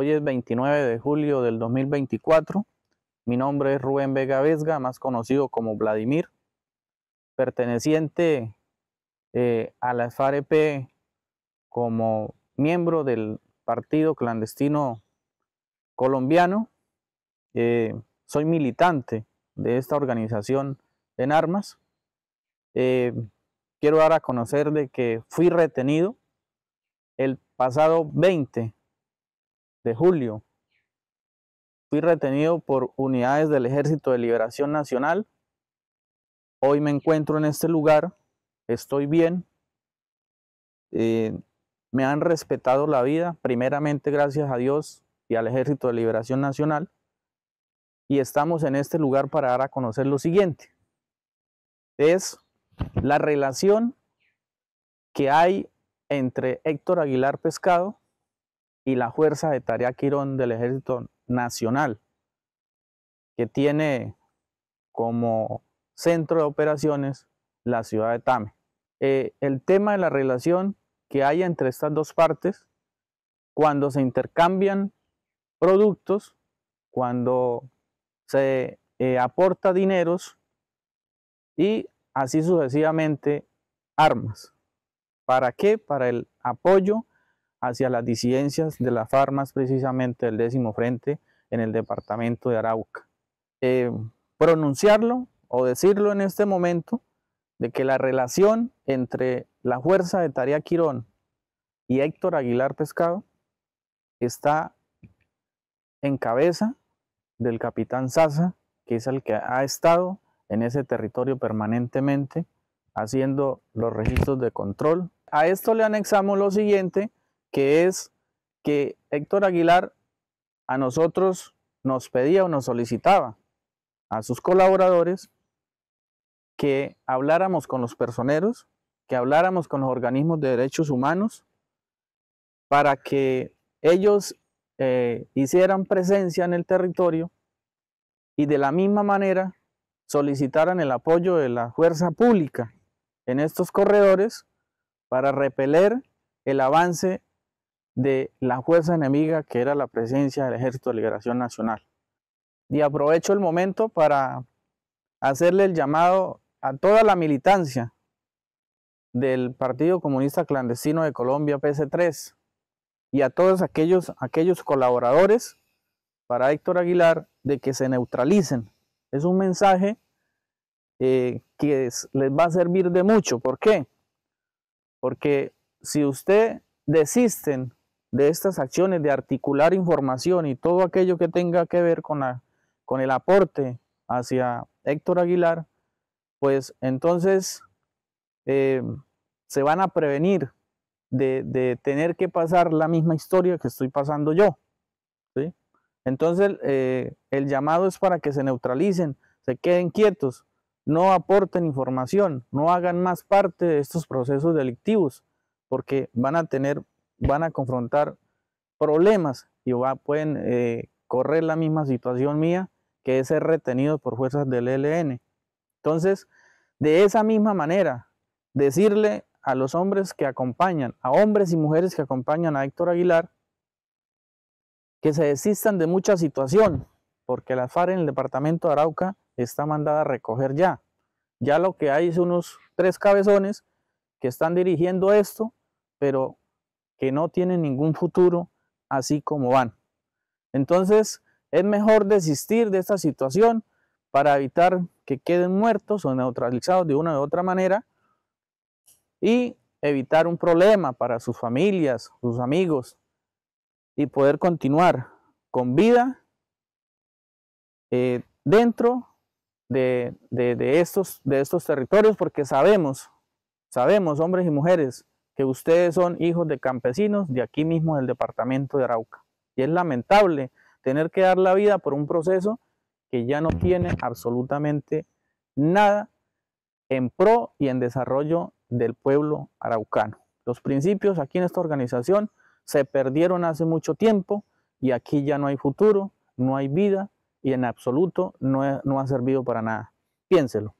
Hoy es 29 de julio del 2024. Mi nombre es Rubén Vega Vesga, más conocido como Vladimir, perteneciente eh, a la FAREP como miembro del Partido Clandestino Colombiano. Eh, soy militante de esta organización en armas. Eh, quiero dar a conocer de que fui retenido el pasado 20 julio. Fui retenido por unidades del Ejército de Liberación Nacional. Hoy me encuentro en este lugar, estoy bien. Eh, me han respetado la vida, primeramente gracias a Dios y al Ejército de Liberación Nacional. Y estamos en este lugar para dar a conocer lo siguiente. Es la relación que hay entre Héctor Aguilar Pescado y la Fuerza de Tarea Quirón del Ejército Nacional, que tiene como centro de operaciones la ciudad de Tame. Eh, el tema de la relación que hay entre estas dos partes cuando se intercambian productos, cuando se eh, aporta dineros y así sucesivamente armas. ¿Para qué? Para el apoyo hacia las disidencias de las farmas, precisamente del décimo frente en el departamento de Arauca. Eh, pronunciarlo o decirlo en este momento de que la relación entre la fuerza de Tarea Quirón y Héctor Aguilar Pescado está en cabeza del capitán Sasa, que es el que ha estado en ese territorio permanentemente haciendo los registros de control. A esto le anexamos lo siguiente, que es que Héctor Aguilar a nosotros nos pedía o nos solicitaba a sus colaboradores que habláramos con los personeros, que habláramos con los organismos de derechos humanos, para que ellos eh, hicieran presencia en el territorio y de la misma manera solicitaran el apoyo de la fuerza pública en estos corredores para repeler el avance de la fuerza enemiga que era la presencia del Ejército de Liberación Nacional. Y aprovecho el momento para hacerle el llamado a toda la militancia del Partido Comunista Clandestino de Colombia, PC3, y a todos aquellos, aquellos colaboradores para Héctor Aguilar de que se neutralicen. Es un mensaje eh, que les va a servir de mucho. ¿Por qué? Porque si usted desisten de estas acciones, de articular información y todo aquello que tenga que ver con, la, con el aporte hacia Héctor Aguilar, pues entonces eh, se van a prevenir de, tener que pasar la misma historia que estoy pasando yo. ¿sí? Entonces eh, el llamado es para que se neutralicen, se queden quietos, no aporten información, no hagan más parte de estos procesos delictivos, porque van a tener van a confrontar problemas y va, pueden eh, correr la misma situación mía que es ser retenido por fuerzas del ELN. Entonces, de esa misma manera, decirle a los hombres que acompañan, a hombres y mujeres que acompañan a Héctor Aguilar, que se desistan de mucha situación, porque la FARC en el departamento de Arauca está mandada a recoger ya. Ya lo que hay es unos tres cabezones que están dirigiendo esto, pero que no tienen ningún futuro así como van. Entonces es mejor desistir de esta situación para evitar que queden muertos o neutralizados de una u otra manera y evitar un problema para sus familias, sus amigos y poder continuar con vida eh, dentro de, estos, de estos territorios porque sabemos, sabemos hombres y mujeres que ustedes son hijos de campesinos de aquí mismo del departamento de Arauca. Y es lamentable tener que dar la vida por un proceso que ya no tiene absolutamente nada en pro y en desarrollo del pueblo araucano. Los principios aquí en esta organización se perdieron hace mucho tiempo y aquí ya no hay futuro, no hay vida y en absoluto no, no ha servido para nada. Piénselo.